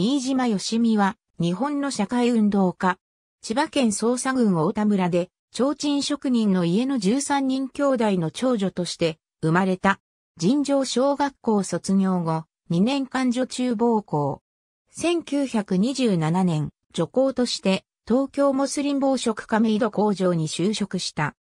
飯島義美は、日本の社会運動家。千葉県捜査郡大田村で、提灯職人の家の13人兄弟の長女として、生まれた。尋常小学校卒業後、2年間女中暴行。1927年、女工として、東京モスリン暴食亀戸工場に就職した。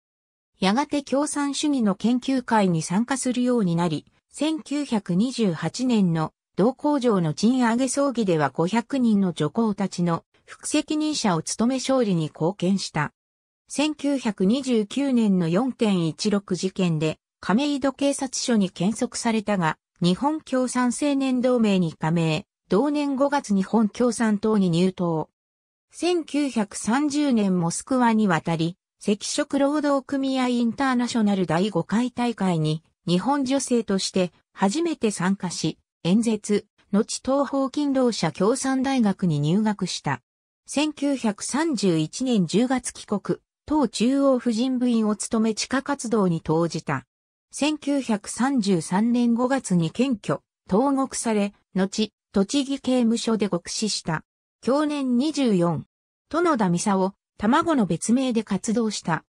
やがて共産主義の研究会に参加するようになり、1928年の同工場の賃上げ葬儀では500人の女工たちの副責任者を務め勝利に貢献した。1929年の4.16事件で亀井戸警察署に検索されたが、日本共産青年同盟に加盟、同年5月日本共産党に入党。1930年モスクワに渡り、赤色労働組合インターナショナル第5回大会に日本女性として初めて参加し、演説、後東方勤労者共産大学に入学した。1931年10月帰国、党中央婦人部員を務め地下活動に投じた。1933年5月に検挙、投獄され、後、栃木刑務所で獄死した。去年24、殿田美佐を、卵の別名で活動した。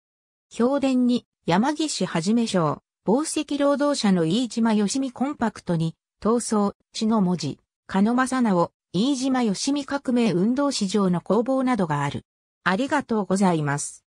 評伝に、山岸はじめ賞、紡績労働者の飯島よしみコンパクトに、闘争、血の文字、鹿野正直、飯島よしみ革命運動史上の攻防などがある。ありがとうございます。